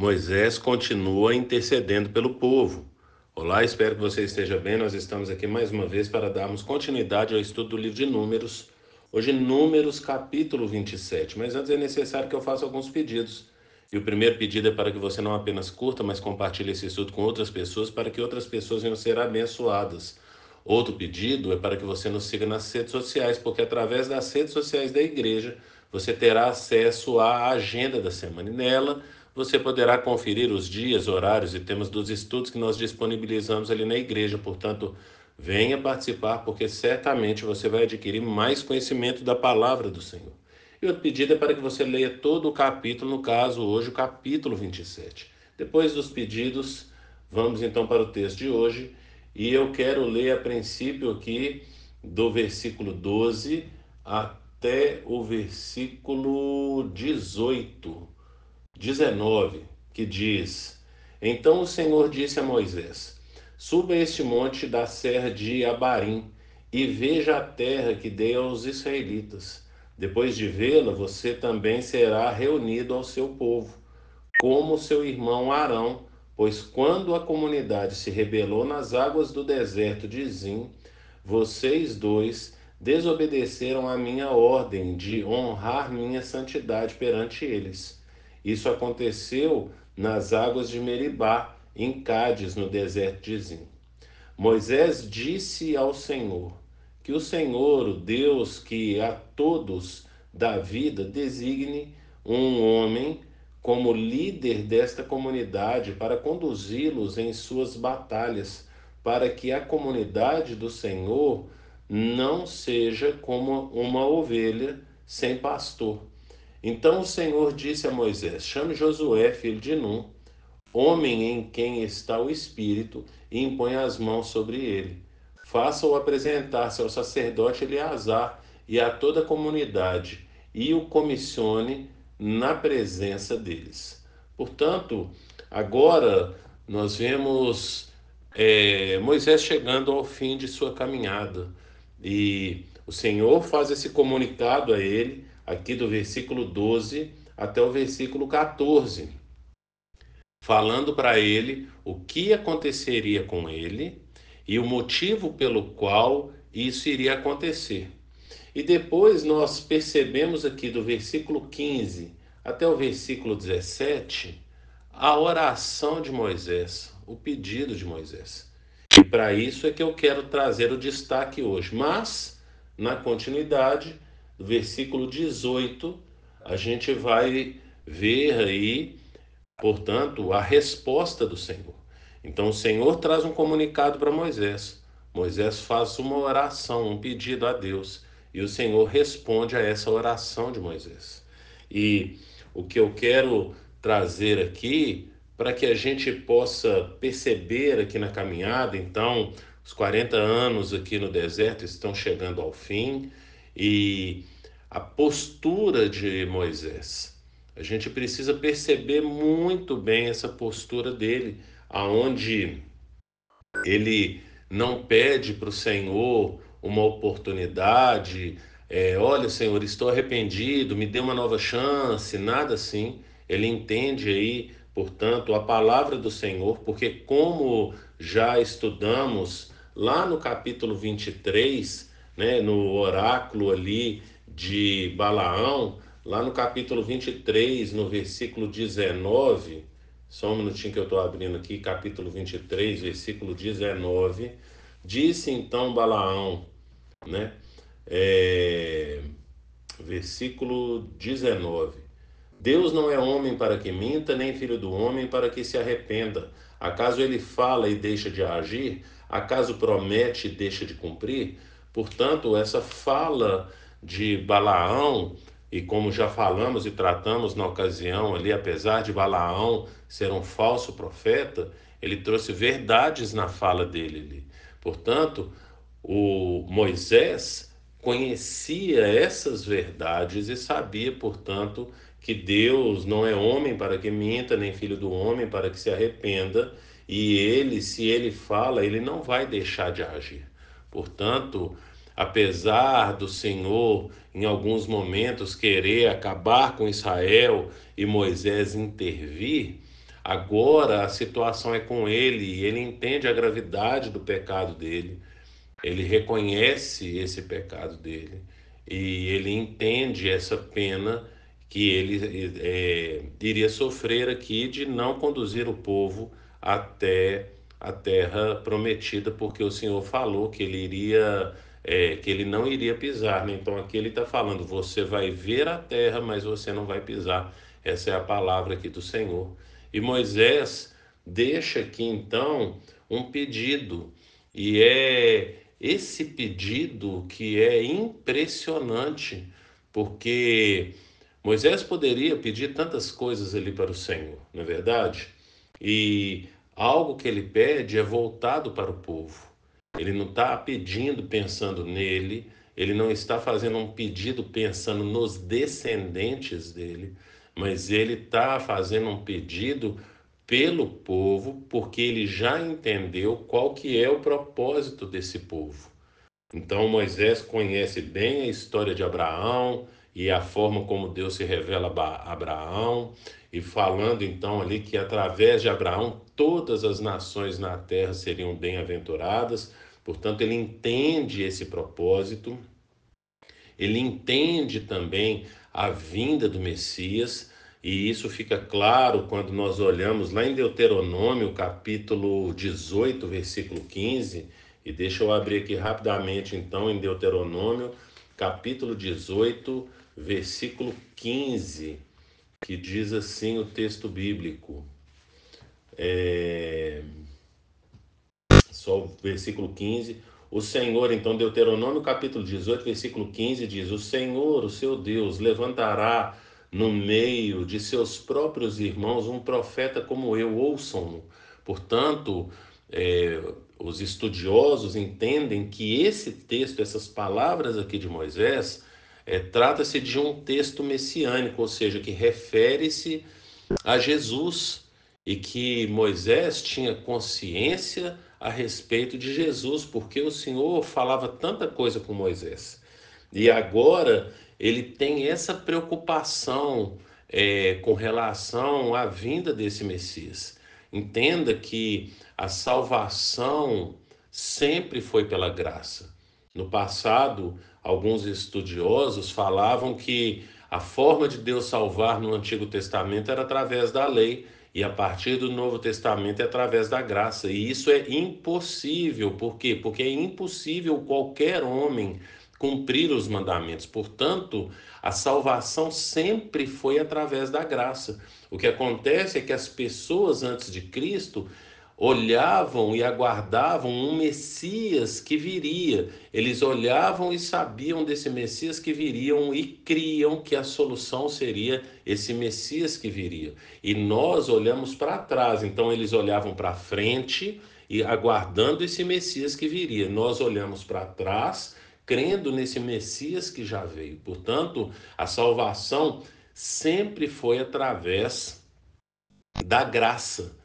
Moisés continua intercedendo pelo povo. Olá, espero que você esteja bem. Nós estamos aqui mais uma vez para darmos continuidade ao estudo do livro de Números. Hoje, Números capítulo 27. Mas antes é necessário que eu faça alguns pedidos. E o primeiro pedido é para que você não apenas curta, mas compartilhe esse estudo com outras pessoas, para que outras pessoas venham ser abençoadas. Outro pedido é para que você nos siga nas redes sociais, porque através das redes sociais da igreja você terá acesso à agenda da semana e nela você poderá conferir os dias, horários e temas dos estudos que nós disponibilizamos ali na igreja. Portanto, venha participar, porque certamente você vai adquirir mais conhecimento da palavra do Senhor. E o pedido é para que você leia todo o capítulo, no caso, hoje, o capítulo 27. Depois dos pedidos, vamos então para o texto de hoje. E eu quero ler a princípio aqui do versículo 12 a até o versículo 18, 19, que diz: Então o Senhor disse a Moisés: Suba este monte da serra de Abarim e veja a terra que dei aos israelitas. Depois de vê-la, você também será reunido ao seu povo, como seu irmão Arão, pois quando a comunidade se rebelou nas águas do deserto de Zim, vocês dois desobedeceram à minha ordem de honrar minha santidade perante eles. Isso aconteceu nas águas de Meribá, em Cádiz, no deserto de Zim. Moisés disse ao Senhor: Que o Senhor, o Deus que a todos da vida designe um homem como líder desta comunidade para conduzi-los em suas batalhas, para que a comunidade do Senhor não seja como uma ovelha sem pastor. Então o Senhor disse a Moisés: Chame Josué, filho de Num, homem em quem está o Espírito, e impõe as mãos sobre ele. Faça-o apresentar-se ao sacerdote Eleazar e a toda a comunidade, e o comissione na presença deles. Portanto, agora nós vemos é, Moisés chegando ao fim de sua caminhada. E o Senhor faz esse comunicado a ele, aqui do versículo 12 até o versículo 14, falando para ele o que aconteceria com ele e o motivo pelo qual isso iria acontecer. E depois nós percebemos aqui do versículo 15 até o versículo 17 a oração de Moisés, o pedido de Moisés. E para isso é que eu quero trazer o destaque hoje. Mas, na continuidade, versículo 18, a gente vai ver aí, portanto, a resposta do Senhor. Então, o Senhor traz um comunicado para Moisés. Moisés faz uma oração, um pedido a Deus. E o Senhor responde a essa oração de Moisés. E o que eu quero trazer aqui para que a gente possa perceber aqui na caminhada. Então, os 40 anos aqui no deserto estão chegando ao fim e a postura de Moisés. A gente precisa perceber muito bem essa postura dele, aonde ele não pede para o Senhor uma oportunidade, é, olha Senhor, estou arrependido, me dê uma nova chance, nada assim. Ele entende aí portanto, a palavra do Senhor, porque, como já estudamos lá no capítulo 23, né, no oráculo ali de Balaão, lá no capítulo 23, no versículo 19, só um minutinho que eu estou abrindo aqui, capítulo 23, versículo 19, disse então Balaão, né? É, versículo 19. Deus não é homem para que minta, nem filho do homem para que se arrependa. Acaso ele fala e deixa de agir? Acaso promete e deixa de cumprir? Portanto, essa fala de Balaão, e como já falamos e tratamos na ocasião ali, apesar de Balaão ser um falso profeta, ele trouxe verdades na fala dele ali. Portanto, o Moisés conhecia essas verdades e sabia, portanto, que Deus não é homem para que minta, nem filho do homem para que se arrependa, e ele, se ele fala, ele não vai deixar de agir. Portanto, apesar do Senhor em alguns momentos querer acabar com Israel e Moisés intervir, agora a situação é com ele e ele entende a gravidade do pecado dele. Ele reconhece esse pecado dele e ele entende essa pena que ele é, iria sofrer aqui de não conduzir o povo até a terra prometida, porque o Senhor falou que ele iria é, que ele não iria pisar. Né? Então aqui ele está falando: você vai ver a terra, mas você não vai pisar. Essa é a palavra aqui do Senhor. E Moisés deixa aqui então um pedido, e é esse pedido que é impressionante, porque Moisés poderia pedir tantas coisas ali para o Senhor, não é verdade? E algo que ele pede é voltado para o povo. Ele não está pedindo pensando nele, ele não está fazendo um pedido pensando nos descendentes dele, mas ele está fazendo um pedido pelo povo, porque ele já entendeu qual que é o propósito desse povo. Então Moisés conhece bem a história de Abraão, e a forma como Deus se revela a Abraão, e falando então ali que através de Abraão todas as nações na terra seriam bem-aventuradas. Portanto, ele entende esse propósito, ele entende também a vinda do Messias, e isso fica claro quando nós olhamos lá em Deuteronômio, capítulo 18, versículo 15. E deixa eu abrir aqui rapidamente, então, em Deuteronômio, capítulo 18, versículo versículo 15, que diz assim o texto bíblico. É... Só o versículo 15. O Senhor, então, Deuteronômio capítulo 18, versículo 15 diz: O Senhor, o seu Deus, levantará no meio de seus próprios irmãos um profeta como eu, ouçam-no. Portanto, é, os estudiosos entendem que esse texto, essas palavras aqui de Moisés, é, Trata-se de um texto messiânico, ou seja, que refere-se a Jesus e que Moisés tinha consciência a respeito de Jesus, porque o Senhor falava tanta coisa com Moisés. E agora ele tem essa preocupação é, com relação à vinda desse Messias. Entenda que a salvação sempre foi pela graça. No passado, alguns estudiosos falavam que a forma de Deus salvar no Antigo Testamento era através da lei e a partir do Novo Testamento é através da graça. E isso é impossível, por quê? Porque é impossível qualquer homem cumprir os mandamentos. Portanto, a salvação sempre foi através da graça. O que acontece é que as pessoas antes de Cristo olhavam e aguardavam um Messias que viria. Eles olhavam e sabiam desse Messias que viriam e criam que a solução seria esse Messias que viria. E nós olhamos para trás, então eles olhavam para frente e aguardando esse Messias que viria. Nós olhamos para trás, crendo nesse Messias que já veio. Portanto, a salvação sempre foi através da graça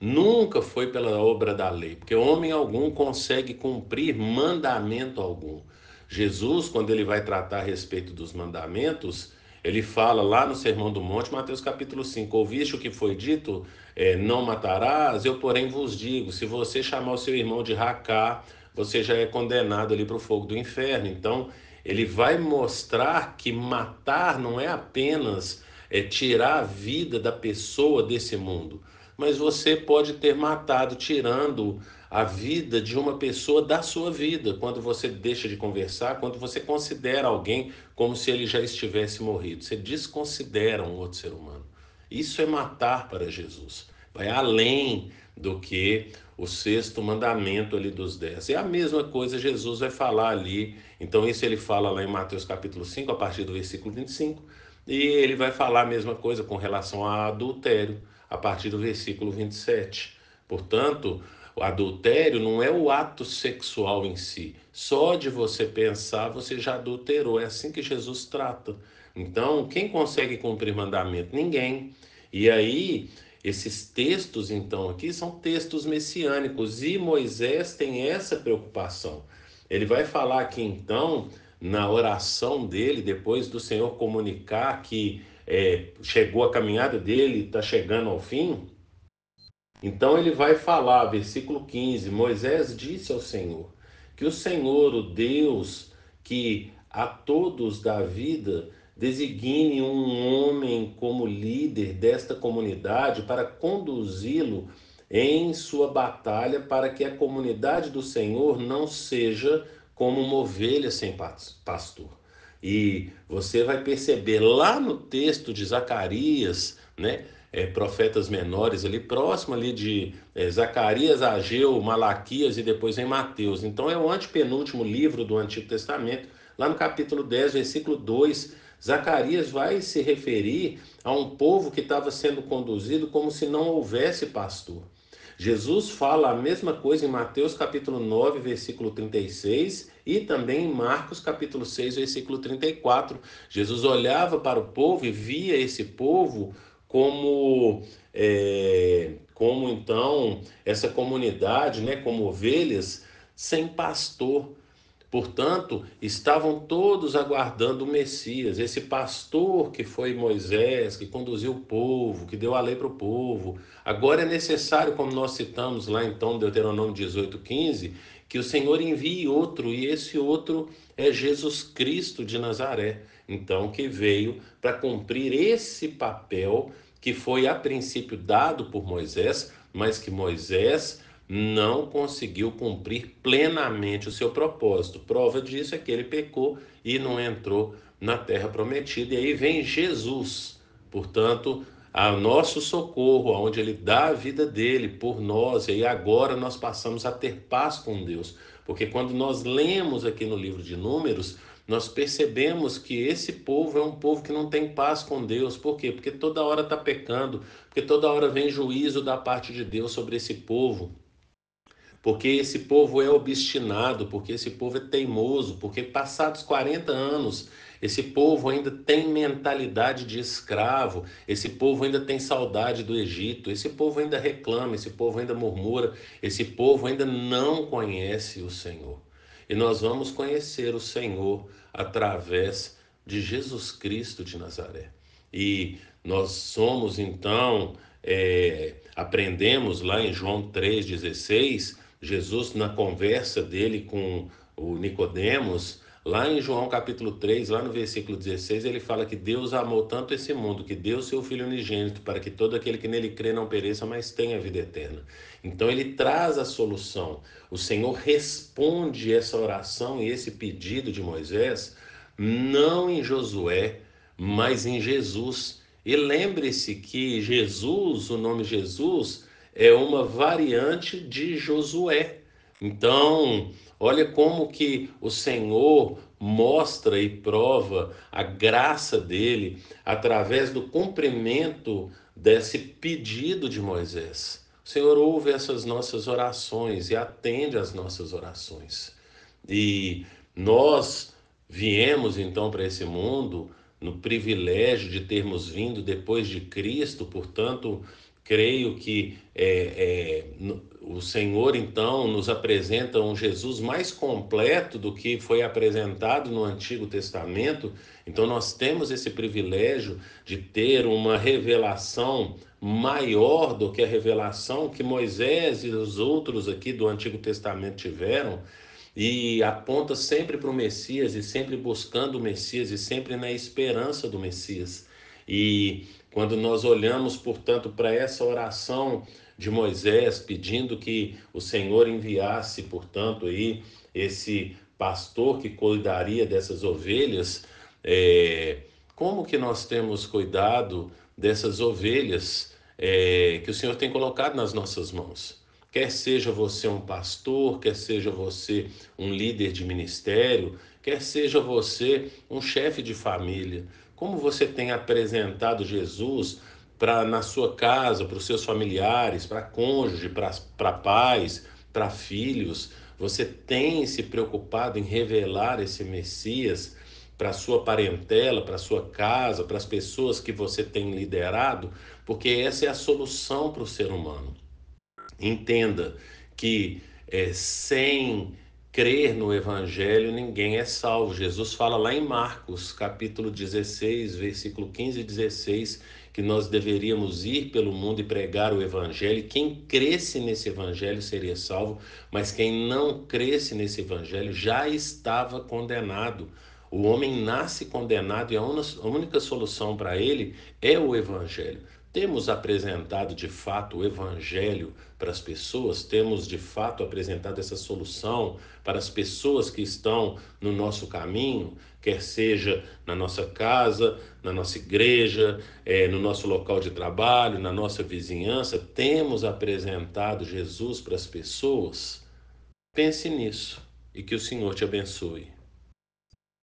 Nunca foi pela obra da lei, porque homem algum consegue cumprir mandamento algum. Jesus, quando ele vai tratar a respeito dos mandamentos, ele fala lá no Sermão do Monte, Mateus capítulo 5, ouviste o que foi dito, é, não matarás, eu porém vos digo, se você chamar o seu irmão de racá, você já é condenado ali para o fogo do inferno. Então, ele vai mostrar que matar não é apenas é, tirar a vida da pessoa desse mundo, mas você pode ter matado, tirando a vida de uma pessoa da sua vida, quando você deixa de conversar, quando você considera alguém como se ele já estivesse morrido. Você desconsidera um outro ser humano. Isso é matar para Jesus. Vai além do que o sexto mandamento ali dos dez. É a mesma coisa Jesus vai falar ali. Então, isso ele fala lá em Mateus capítulo 5, a partir do versículo 25. E ele vai falar a mesma coisa com relação a adultério a partir do versículo 27. Portanto, o adultério não é o ato sexual em si. Só de você pensar, você já adulterou. É assim que Jesus trata. Então, quem consegue cumprir mandamento? Ninguém. E aí, esses textos, então, aqui são textos messiânicos. E Moisés tem essa preocupação. Ele vai falar aqui, então, na oração dele, depois do Senhor comunicar que é, chegou a caminhada dele, está chegando ao fim. Então ele vai falar, versículo 15: Moisés disse ao Senhor que o Senhor, o Deus que a todos dá vida, designe um homem como líder desta comunidade para conduzi-lo em sua batalha para que a comunidade do Senhor não seja como uma ovelha sem pastor. E você vai perceber lá no texto de Zacarias, né? É, profetas menores ali, próximo ali de é, Zacarias, Ageu, Malaquias e depois em Mateus. Então é o antepenúltimo livro do Antigo Testamento. Lá no capítulo 10, versículo 2, Zacarias vai se referir a um povo que estava sendo conduzido como se não houvesse pastor. Jesus fala a mesma coisa em Mateus capítulo 9, versículo 36 e também em Marcos capítulo 6, versículo 34, Jesus olhava para o povo e via esse povo como é, como então essa comunidade, né, como ovelhas sem pastor. Portanto, estavam todos aguardando o Messias, esse pastor que foi Moisés, que conduziu o povo, que deu a lei para o povo. Agora é necessário, como nós citamos lá então, Deuteronômio 18, 15, que o Senhor envie outro, e esse outro é Jesus Cristo de Nazaré, então, que veio para cumprir esse papel que foi a princípio dado por Moisés, mas que Moisés não conseguiu cumprir plenamente o seu propósito. Prova disso é que ele pecou e não entrou na terra prometida. E aí vem Jesus, portanto, a nosso socorro, aonde ele dá a vida dele por nós. E aí agora nós passamos a ter paz com Deus, porque quando nós lemos aqui no livro de Números, nós percebemos que esse povo é um povo que não tem paz com Deus. Por quê? Porque toda hora está pecando, porque toda hora vem juízo da parte de Deus sobre esse povo porque esse povo é obstinado, porque esse povo é teimoso, porque passados 40 anos, esse povo ainda tem mentalidade de escravo, esse povo ainda tem saudade do Egito, esse povo ainda reclama, esse povo ainda murmura, esse povo ainda não conhece o Senhor. E nós vamos conhecer o Senhor através de Jesus Cristo de Nazaré. E nós somos então, é, aprendemos lá em João 3,16 Jesus na conversa dele com o Nicodemos, lá em João capítulo 3, lá no versículo 16, ele fala que Deus amou tanto esse mundo que deu seu filho unigênito para que todo aquele que nele crê não pereça, mas tenha vida eterna. Então ele traz a solução. O Senhor responde essa oração e esse pedido de Moisés não em Josué, mas em Jesus. E lembre-se que Jesus, o nome Jesus, é uma variante de Josué. Então, olha como que o Senhor mostra e prova a graça dele através do cumprimento desse pedido de Moisés. O Senhor ouve essas nossas orações e atende às nossas orações. E nós viemos então para esse mundo no privilégio de termos vindo depois de Cristo, portanto, Creio que é, é, o Senhor, então, nos apresenta um Jesus mais completo do que foi apresentado no Antigo Testamento. Então, nós temos esse privilégio de ter uma revelação maior do que a revelação que Moisés e os outros aqui do Antigo Testamento tiveram e aponta sempre para o Messias e sempre buscando o Messias e sempre na esperança do Messias. E quando nós olhamos, portanto, para essa oração de Moisés, pedindo que o Senhor enviasse, portanto, aí esse pastor que cuidaria dessas ovelhas, é, como que nós temos cuidado dessas ovelhas é, que o Senhor tem colocado nas nossas mãos? Quer seja você um pastor, quer seja você um líder de ministério, quer seja você um chefe de família, como você tem apresentado Jesus para na sua casa, para os seus familiares, para cônjuge, para pais, para filhos. Você tem se preocupado em revelar esse Messias para sua parentela, para sua casa, para as pessoas que você tem liderado, porque essa é a solução para o ser humano. Entenda que é, sem crer no Evangelho, ninguém é salvo. Jesus fala lá em Marcos, capítulo 16, versículo 15 e 16, que nós deveríamos ir pelo mundo e pregar o Evangelho. Quem cresce nesse Evangelho seria salvo, mas quem não cresce nesse Evangelho já estava condenado. O homem nasce condenado e a única solução para ele é o Evangelho. Temos apresentado de fato o Evangelho para as pessoas? Temos de fato apresentado essa solução para as pessoas que estão no nosso caminho, quer seja na nossa casa, na nossa igreja, é, no nosso local de trabalho, na nossa vizinhança? Temos apresentado Jesus para as pessoas? Pense nisso e que o Senhor te abençoe.